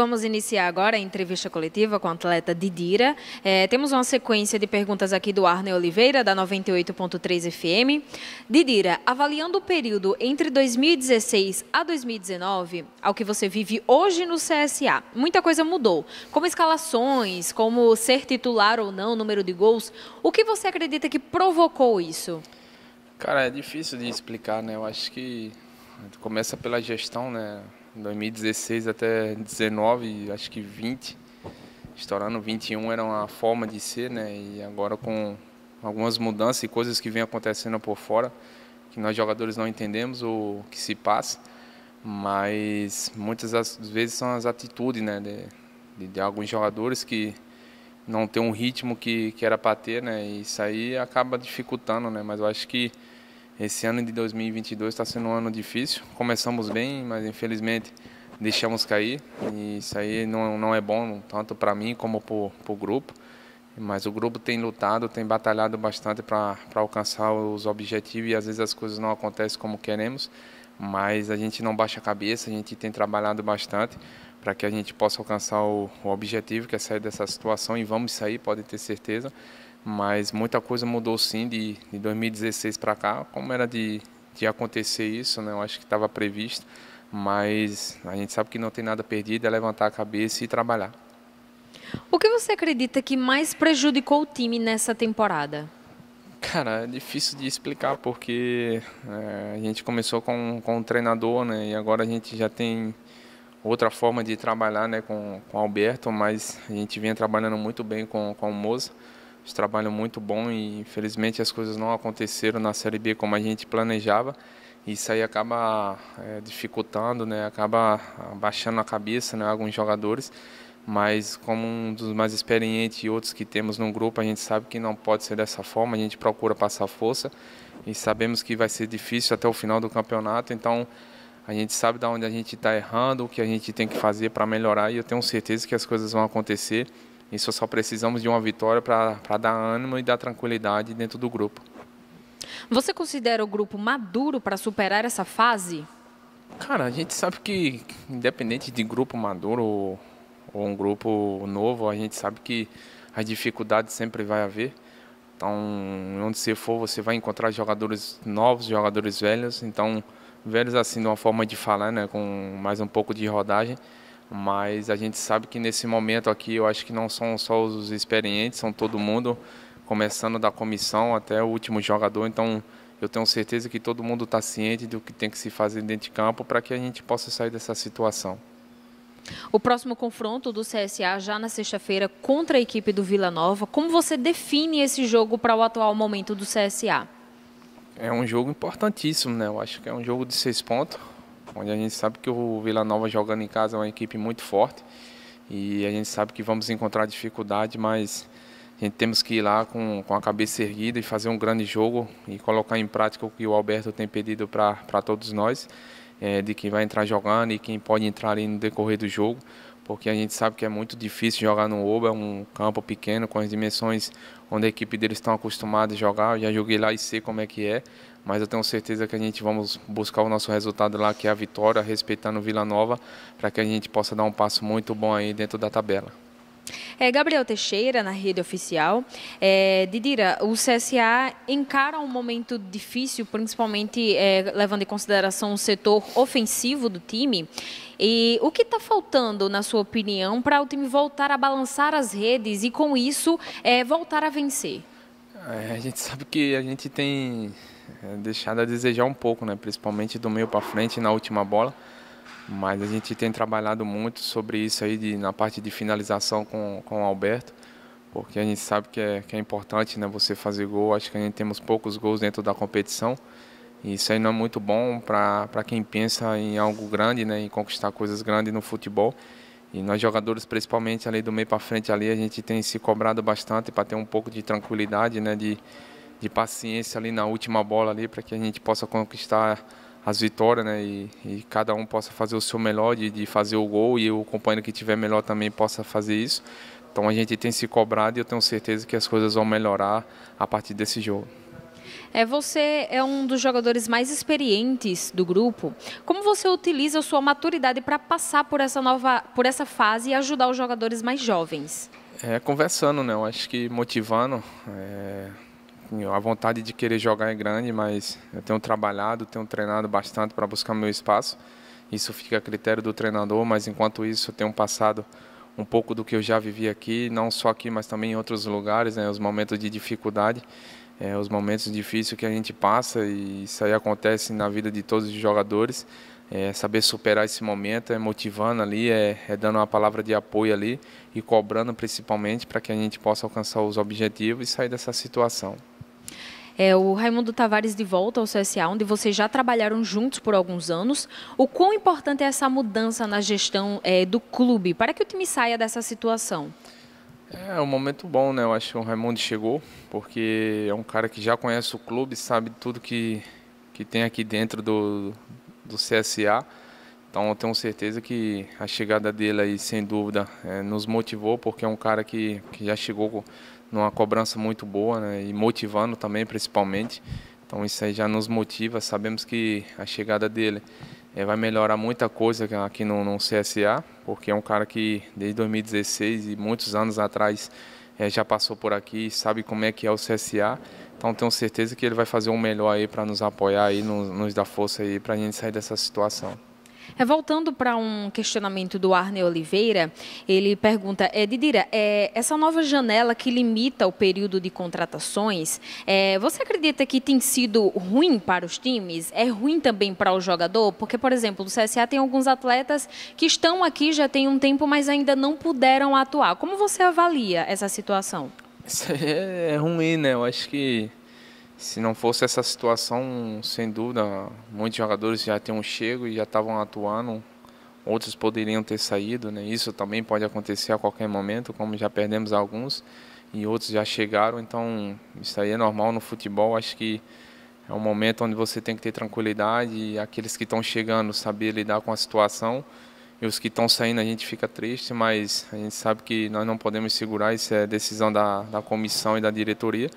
Vamos iniciar agora a entrevista coletiva com a atleta Didira. É, temos uma sequência de perguntas aqui do Arne Oliveira, da 98.3 FM. Didira, avaliando o período entre 2016 a 2019, ao que você vive hoje no CSA, muita coisa mudou, como escalações, como ser titular ou não, número de gols. O que você acredita que provocou isso? Cara, é difícil de explicar, né? Eu acho que começa pela gestão, né? 2016 até 19, acho que 20, estourando 21 era uma forma de ser, né? E agora com algumas mudanças e coisas que vêm acontecendo por fora, que nós jogadores não entendemos ou que se passa, mas muitas das vezes são as atitudes, né? De, de, de alguns jogadores que não tem um ritmo que, que era para ter, né? E isso aí acaba dificultando, né? Mas eu acho que esse ano de 2022 está sendo um ano difícil. Começamos bem, mas infelizmente deixamos cair. E isso aí não, não é bom, tanto para mim como para o grupo. Mas o grupo tem lutado, tem batalhado bastante para alcançar os objetivos e às vezes as coisas não acontecem como queremos. Mas a gente não baixa a cabeça, a gente tem trabalhado bastante para que a gente possa alcançar o, o objetivo, que é sair dessa situação e vamos sair, pode ter certeza. Mas muita coisa mudou sim de, de 2016 para cá, como era de, de acontecer isso, né? eu acho que estava previsto, mas a gente sabe que não tem nada perdido, é levantar a cabeça e trabalhar. O que você acredita que mais prejudicou o time nessa temporada? Cara, é difícil de explicar porque é, a gente começou com, com um treinador, né? E agora a gente já tem outra forma de trabalhar, né? Com, com o Alberto, mas a gente vinha trabalhando muito bem com, com o Moza de trabalho é muito bom e infelizmente as coisas não aconteceram na Série B como a gente planejava. E isso aí acaba é, dificultando, né? acaba baixando a cabeça né? alguns jogadores. Mas como um dos mais experientes e outros que temos no grupo, a gente sabe que não pode ser dessa forma, a gente procura passar força e sabemos que vai ser difícil até o final do campeonato, então a gente sabe de onde a gente está errando, o que a gente tem que fazer para melhorar e eu tenho certeza que as coisas vão acontecer. Isso só precisamos de uma vitória para dar ânimo e dar tranquilidade dentro do grupo. Você considera o grupo maduro para superar essa fase? Cara, a gente sabe que, independente de grupo maduro ou, ou um grupo novo, a gente sabe que as dificuldades sempre vai haver. Então, onde você for, você vai encontrar jogadores novos, jogadores velhos. Então, velhos assim, de uma forma de falar, né, com mais um pouco de rodagem mas a gente sabe que nesse momento aqui eu acho que não são só os experientes, são todo mundo, começando da comissão até o último jogador. Então eu tenho certeza que todo mundo está ciente do que tem que se fazer dentro de campo para que a gente possa sair dessa situação. O próximo confronto do CSA já na sexta-feira contra a equipe do Vila Nova. Como você define esse jogo para o atual momento do CSA? É um jogo importantíssimo, né? Eu acho que é um jogo de seis pontos onde a gente sabe que o Vila Nova jogando em casa é uma equipe muito forte e a gente sabe que vamos encontrar dificuldade, mas a gente temos que ir lá com, com a cabeça erguida e fazer um grande jogo e colocar em prática o que o Alberto tem pedido para todos nós, é, de quem vai entrar jogando e quem pode entrar ali no decorrer do jogo porque a gente sabe que é muito difícil jogar no Oba, é um campo pequeno, com as dimensões onde a equipe deles estão acostumada a jogar. Eu já joguei lá e sei como é que é, mas eu tenho certeza que a gente vamos buscar o nosso resultado lá, que é a vitória, respeitando Vila Nova, para que a gente possa dar um passo muito bom aí dentro da tabela. É, Gabriel Teixeira, na rede oficial. É, Didira, o CSA encara um momento difícil, principalmente é, levando em consideração o setor ofensivo do time. E o que está faltando, na sua opinião, para o time voltar a balançar as redes e, com isso, é, voltar a vencer? É, a gente sabe que a gente tem é, deixado a desejar um pouco, né? principalmente do meio para frente na última bola. Mas a gente tem trabalhado muito sobre isso aí de, na parte de finalização com, com o Alberto, porque a gente sabe que é, que é importante né, você fazer gol. Acho que a gente temos poucos gols dentro da competição. E isso aí não é muito bom para quem pensa em algo grande, né, em conquistar coisas grandes no futebol. E nós jogadores, principalmente ali do meio para frente ali, a gente tem se cobrado bastante para ter um pouco de tranquilidade, né, de, de paciência ali na última bola ali para que a gente possa conquistar as vitórias, né? E, e, cada um possa fazer o seu melhor de, de, fazer o gol e o companheiro que tiver melhor também possa fazer isso. Então a gente tem se cobrado e eu tenho certeza que as coisas vão melhorar a partir desse jogo. É, você é um dos jogadores mais experientes do grupo. Como você utiliza a sua maturidade para passar por essa nova, por essa fase e ajudar os jogadores mais jovens? É, conversando, né? Eu acho que motivando. É a vontade de querer jogar é grande, mas eu tenho trabalhado, tenho treinado bastante para buscar meu espaço. Isso fica a critério do treinador, mas enquanto isso eu tenho passado um pouco do que eu já vivi aqui, não só aqui, mas também em outros lugares, né, os momentos de dificuldade, é, os momentos difíceis que a gente passa e isso aí acontece na vida de todos os jogadores. É, saber superar esse momento, é motivando ali, é, é dando uma palavra de apoio ali e cobrando principalmente para que a gente possa alcançar os objetivos e sair dessa situação é, o Raimundo Tavares de volta ao CSA, onde vocês já trabalharam juntos por alguns anos. O quão importante é essa mudança na gestão é, do clube para que o time saia dessa situação? É um momento bom, né? Eu acho que o Raimundo chegou, porque é um cara que já conhece o clube, sabe tudo que, que tem aqui dentro do, do CSA. Então eu tenho certeza que a chegada dele aí, sem dúvida, é, nos motivou, porque é um cara que, que já chegou numa cobrança muito boa né? e motivando também, principalmente. Então isso aí já nos motiva, sabemos que a chegada dele é, vai melhorar muita coisa aqui no, no, CSA, porque é um cara que desde 2016 e muitos anos atrás é, já passou por aqui, sabe como é que é o CSA. Então tenho certeza que ele vai fazer o um melhor aí para nos apoiar aí, nos, nos dar força aí para a gente sair dessa situação. É, voltando para um questionamento do Arne Oliveira, ele pergunta, é, Didira, é, essa nova janela que limita o período de contratações, é, você acredita que tem sido ruim para os times? É ruim também para o jogador? Porque, por exemplo, o CSA tem alguns atletas que estão aqui já tem um tempo, mas ainda não puderam atuar. Como você avalia essa situação? Isso é, é ruim, né? Eu acho que se não fosse essa situação, sem dúvida, muitos jogadores já tinham chego e já estavam atuando, outros poderiam ter saído, né? Isso também pode acontecer a qualquer momento, como já perdemos alguns e outros já chegaram, então isso aí é normal no futebol, acho que é um momento onde você tem que ter tranquilidade e aqueles que estão chegando saber lidar com a situação e os que estão saindo a gente fica triste, mas a gente sabe que nós não podemos segurar, isso é decisão da, da comissão e da diretoria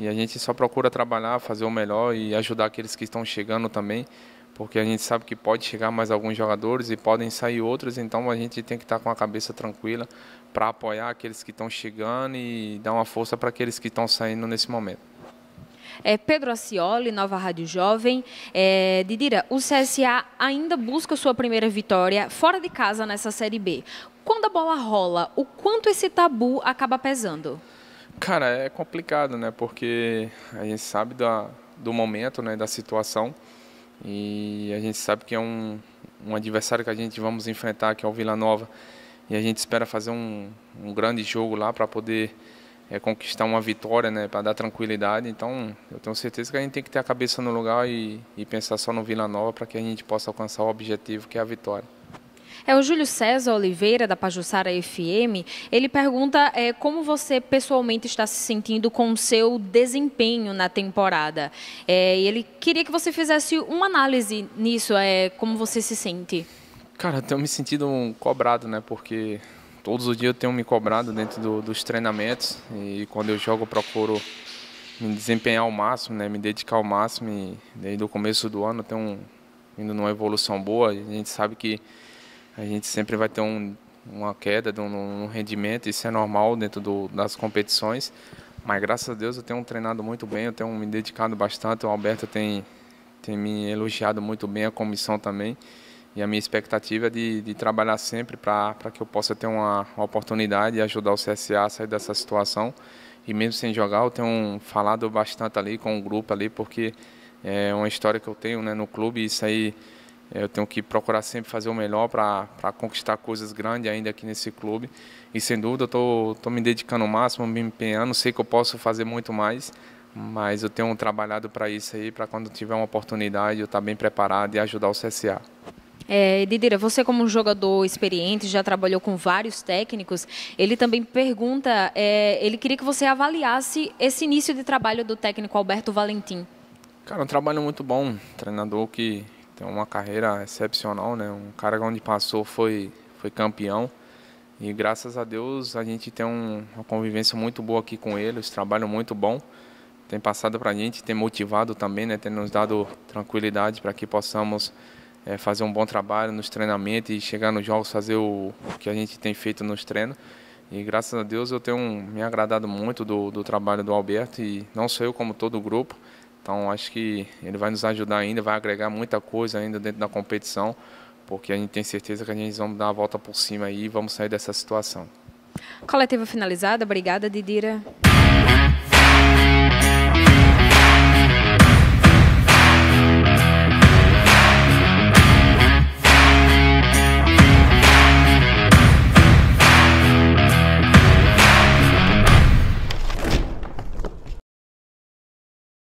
e a gente só procura trabalhar, fazer o melhor e ajudar aqueles que estão chegando também, porque a gente sabe que pode chegar mais alguns jogadores e podem sair outros, então a gente tem que estar tá com a cabeça tranquila para apoiar aqueles que estão chegando e dar uma força para aqueles que estão saindo nesse momento. É, Pedro Assioli, Nova Rádio Jovem. É, Didira, o CSA ainda busca sua primeira vitória fora de casa nessa Série B. Quando a bola rola, o quanto esse tabu acaba pesando? Cara, é complicado, né? Porque a gente sabe da, do momento, né? Da situação. E a gente sabe que é um, um adversário que a gente vamos enfrentar, que é o Vila Nova. E a gente espera fazer um, um grande jogo lá para poder é, conquistar uma vitória, né? Para dar tranquilidade. Então, eu tenho certeza que a gente tem que ter a cabeça no lugar e, e pensar só no Vila Nova para que a gente possa alcançar o objetivo que é a vitória. É o Júlio César Oliveira, da Pajussara FM. Ele pergunta é, como você pessoalmente está se sentindo com o seu desempenho na temporada. É, ele queria que você fizesse uma análise nisso, é, como você se sente. Cara, eu tenho me sentido um cobrado, né? Porque todos os dias eu tenho me cobrado dentro do, dos treinamentos e quando eu jogo eu procuro me desempenhar ao máximo, né? Me dedicar ao máximo e desde o começo do ano tenho um, indo numa evolução boa. A gente sabe que a gente sempre vai ter um, uma queda de um, um, rendimento, isso é normal dentro do, das competições, mas graças a Deus eu tenho treinado muito bem, eu tenho me dedicado bastante, o Alberto tem, tem me elogiado muito bem, a comissão também, e a minha expectativa é de, de trabalhar sempre para que eu possa ter uma, uma oportunidade e ajudar o CSA a sair dessa situação, e mesmo sem jogar, eu tenho falado bastante ali com o grupo ali, porque é uma história que eu tenho né, no clube, e isso aí eu tenho que procurar sempre fazer o melhor para conquistar coisas grandes ainda aqui nesse clube. E sem dúvida, estou tô, tô me dedicando ao máximo, me empenhando. Sei que eu posso fazer muito mais, mas eu tenho trabalhado para isso aí, para quando tiver uma oportunidade eu estar tá bem preparado e ajudar o CSA. É, Didira, você como um jogador experiente, já trabalhou com vários técnicos, ele também pergunta, é, ele queria que você avaliasse esse início de trabalho do técnico Alberto Valentim. Cara, é um trabalho muito bom, treinador que tem uma carreira excepcional, né? Um cara onde passou foi, foi campeão. E graças a Deus a gente tem um, uma convivência muito boa aqui com ele, esse trabalho muito bom. Tem passado para a gente, tem motivado também, né? Tem nos dado tranquilidade para que possamos é, fazer um bom trabalho nos treinamentos e chegar nos jogos, fazer o, o que a gente tem feito nos treinos. E graças a Deus eu tenho me agradado muito do, do trabalho do Alberto e não só eu, como todo o grupo. Então acho que ele vai nos ajudar ainda, vai agregar muita coisa ainda dentro da competição, porque a gente tem certeza que a gente vamos dar uma volta por cima aí e vamos sair dessa situação. Coletiva finalizada, obrigada Didira.